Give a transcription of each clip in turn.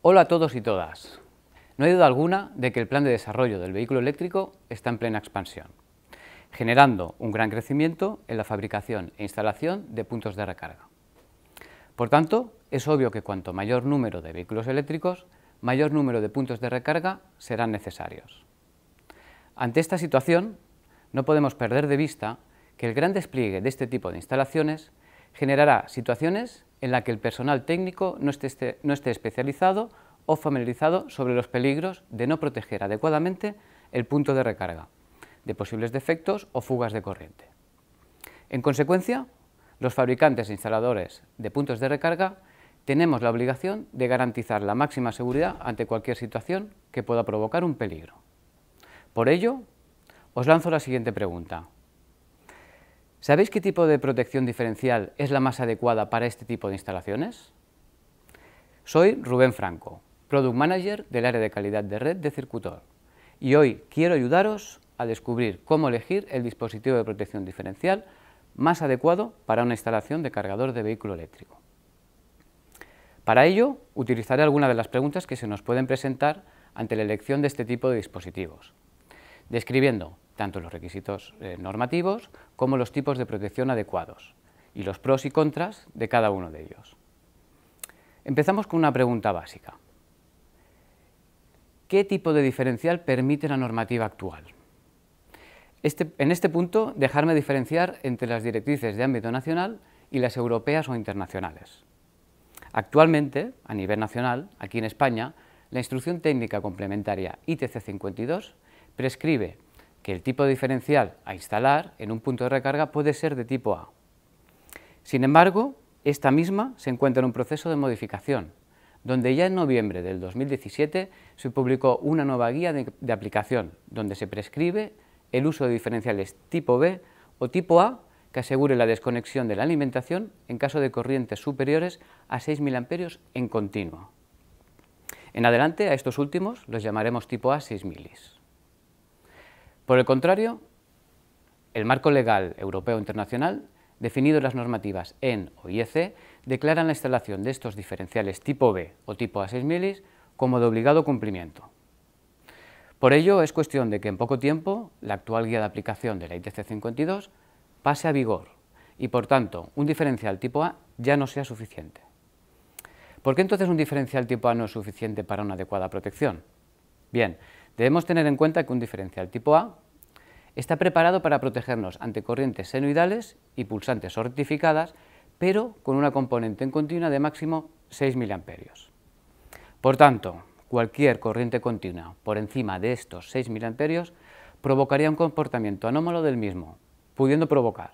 Hola a todos y todas. No hay duda alguna de que el plan de desarrollo del vehículo eléctrico está en plena expansión, generando un gran crecimiento en la fabricación e instalación de puntos de recarga. Por tanto, es obvio que cuanto mayor número de vehículos eléctricos, mayor número de puntos de recarga serán necesarios. Ante esta situación, no podemos perder de vista que el gran despliegue de este tipo de instalaciones generará situaciones en las que el personal técnico no esté, este, no esté especializado o familiarizado sobre los peligros de no proteger adecuadamente el punto de recarga, de posibles defectos o fugas de corriente. En consecuencia, los fabricantes e instaladores de puntos de recarga tenemos la obligación de garantizar la máxima seguridad ante cualquier situación que pueda provocar un peligro. Por ello, os lanzo la siguiente pregunta. ¿Sabéis qué tipo de protección diferencial es la más adecuada para este tipo de instalaciones? Soy Rubén Franco, Product Manager del área de calidad de red de Circutor, y hoy quiero ayudaros a descubrir cómo elegir el dispositivo de protección diferencial más adecuado para una instalación de cargador de vehículo eléctrico. Para ello, utilizaré algunas de las preguntas que se nos pueden presentar ante la elección de este tipo de dispositivos, describiendo tanto los requisitos eh, normativos como los tipos de protección adecuados y los pros y contras de cada uno de ellos. Empezamos con una pregunta básica. ¿Qué tipo de diferencial permite la normativa actual? Este, en este punto, dejarme diferenciar entre las directrices de ámbito nacional y las europeas o internacionales. Actualmente, a nivel nacional, aquí en España, la Instrucción Técnica Complementaria ITC 52 prescribe que el tipo de diferencial a instalar en un punto de recarga puede ser de tipo A. Sin embargo, esta misma se encuentra en un proceso de modificación, donde ya en noviembre del 2017 se publicó una nueva guía de, aplicación, donde se prescribe el uso de diferenciales tipo B o tipo A que asegure la desconexión de la alimentación en caso de corrientes superiores a 6.000 amperios en continuo. En adelante, a estos últimos los llamaremos tipo A 6 milis. Por el contrario, el marco legal europeo internacional, definido en las normativas EN o IEC, declaran la instalación de estos diferenciales tipo B o tipo A6 milis como de obligado cumplimiento. Por ello, es cuestión de que en poco tiempo la actual guía de aplicación de la ITC 52 pase a vigor y, por tanto, un diferencial tipo A ya no sea suficiente. ¿Por qué entonces un diferencial tipo A no es suficiente para una adecuada protección? Bien, Debemos tener en cuenta que un diferencial tipo A está preparado para protegernos ante corrientes senoidales y pulsantes rectificadas, pero con una componente en continua de máximo 6 mA. Por tanto, cualquier corriente continua por encima de estos 6 mA provocaría un comportamiento anómalo del mismo, pudiendo provocar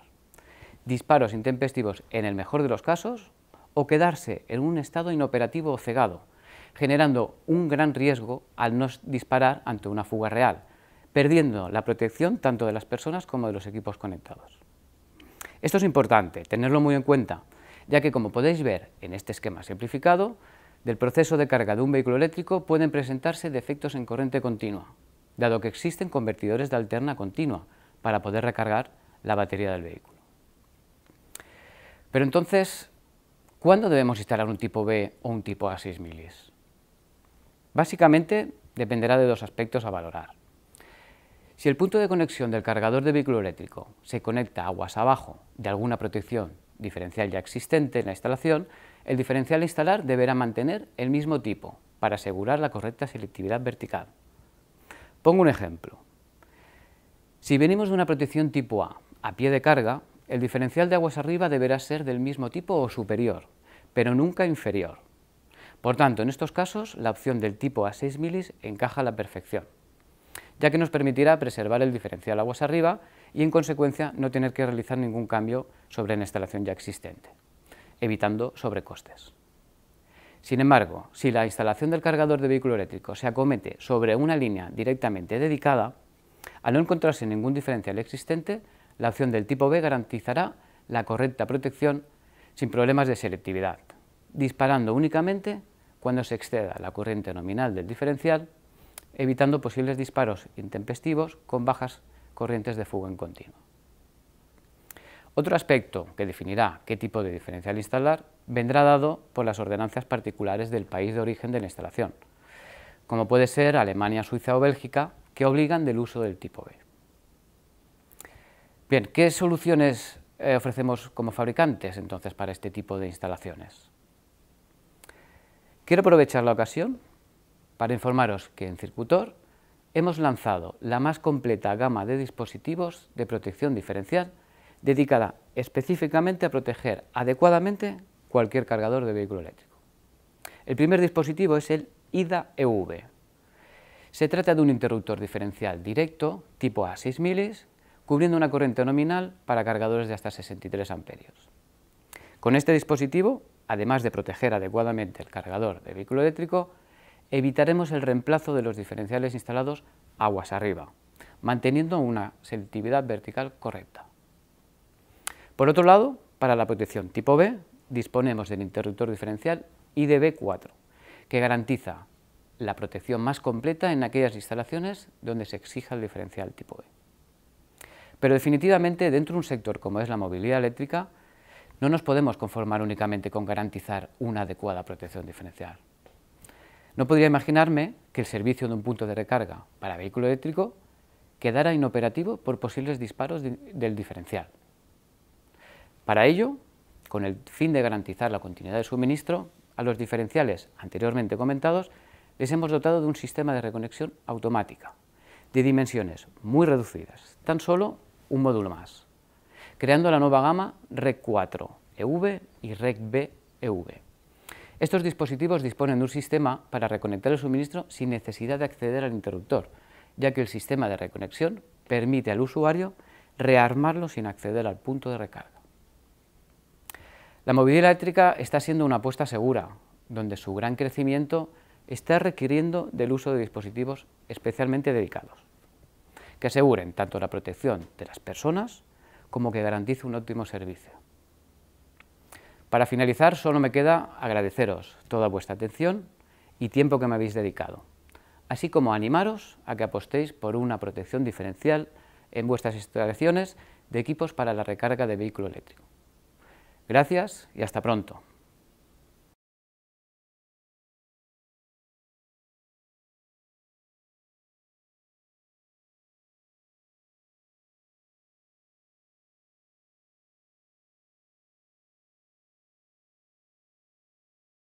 disparos intempestivos en el mejor de los casos o quedarse en un estado inoperativo o cegado, generando un gran riesgo al no disparar ante una fuga real, perdiendo la protección tanto de las personas como de los equipos conectados. Esto es importante, tenerlo muy en cuenta, ya que como podéis ver en este esquema simplificado, del proceso de carga de un vehículo eléctrico pueden presentarse defectos en corriente continua, dado que existen convertidores de alterna continua para poder recargar la batería del vehículo. Pero entonces, ¿cuándo debemos instalar un tipo B o un tipo A6 Básicamente dependerá de dos aspectos a valorar. Si el punto de conexión del cargador de vehículo eléctrico se conecta aguas abajo de alguna protección diferencial ya existente en la instalación, el diferencial a instalar deberá mantener el mismo tipo para asegurar la correcta selectividad vertical. Pongo un ejemplo. Si venimos de una protección tipo A a pie de carga, el diferencial de aguas arriba deberá ser del mismo tipo o superior, pero nunca inferior. Por tanto, en estos casos, la opción del tipo a 6 milis encaja a la perfección, ya que nos permitirá preservar el diferencial aguas arriba y, en consecuencia, no tener que realizar ningún cambio sobre la instalación ya existente, evitando sobrecostes. Sin embargo, si la instalación del cargador de vehículo eléctrico se acomete sobre una línea directamente dedicada, al no encontrarse ningún diferencial existente, la opción del tipo B garantizará la correcta protección sin problemas de selectividad, disparando únicamente cuando se exceda la corriente nominal del diferencial, evitando posibles disparos intempestivos con bajas corrientes de fuga en continuo. Otro aspecto que definirá qué tipo de diferencial instalar vendrá dado por las ordenanzas particulares del país de origen de la instalación, como puede ser Alemania, Suiza o Bélgica, que obligan del uso del tipo B. Bien, ¿qué soluciones eh, ofrecemos como fabricantes entonces para este tipo de instalaciones? Quiero aprovechar la ocasión para informaros que en Circutor hemos lanzado la más completa gama de dispositivos de protección diferencial dedicada específicamente a proteger adecuadamente cualquier cargador de vehículo eléctrico. El primer dispositivo es el IDA-EV. Se trata de un interruptor diferencial directo tipo A6 milis cubriendo una corriente nominal para cargadores de hasta 63 amperios. Con este dispositivo además de proteger adecuadamente el cargador de vehículo eléctrico, evitaremos el reemplazo de los diferenciales instalados aguas arriba, manteniendo una selectividad vertical correcta. Por otro lado, para la protección tipo B, disponemos del interruptor diferencial IDB4, que garantiza la protección más completa en aquellas instalaciones donde se exija el diferencial tipo B. Pero definitivamente, dentro de un sector como es la movilidad eléctrica, no nos podemos conformar únicamente con garantizar una adecuada protección diferencial. No podría imaginarme que el servicio de un punto de recarga para vehículo eléctrico quedara inoperativo por posibles disparos del diferencial. Para ello, con el fin de garantizar la continuidad de suministro, a los diferenciales anteriormente comentados les hemos dotado de un sistema de reconexión automática, de dimensiones muy reducidas, tan solo un módulo más, creando la nueva gama REC 4 EV y REC e Estos dispositivos disponen de un sistema para reconectar el suministro sin necesidad de acceder al interruptor, ya que el sistema de reconexión permite al usuario rearmarlo sin acceder al punto de recarga. La movilidad eléctrica está siendo una apuesta segura, donde su gran crecimiento está requiriendo del uso de dispositivos especialmente dedicados, que aseguren tanto la protección de las personas como que garantice un óptimo servicio. Para finalizar, solo me queda agradeceros toda vuestra atención y tiempo que me habéis dedicado, así como animaros a que apostéis por una protección diferencial en vuestras instalaciones de equipos para la recarga de vehículo eléctrico. Gracias y hasta pronto.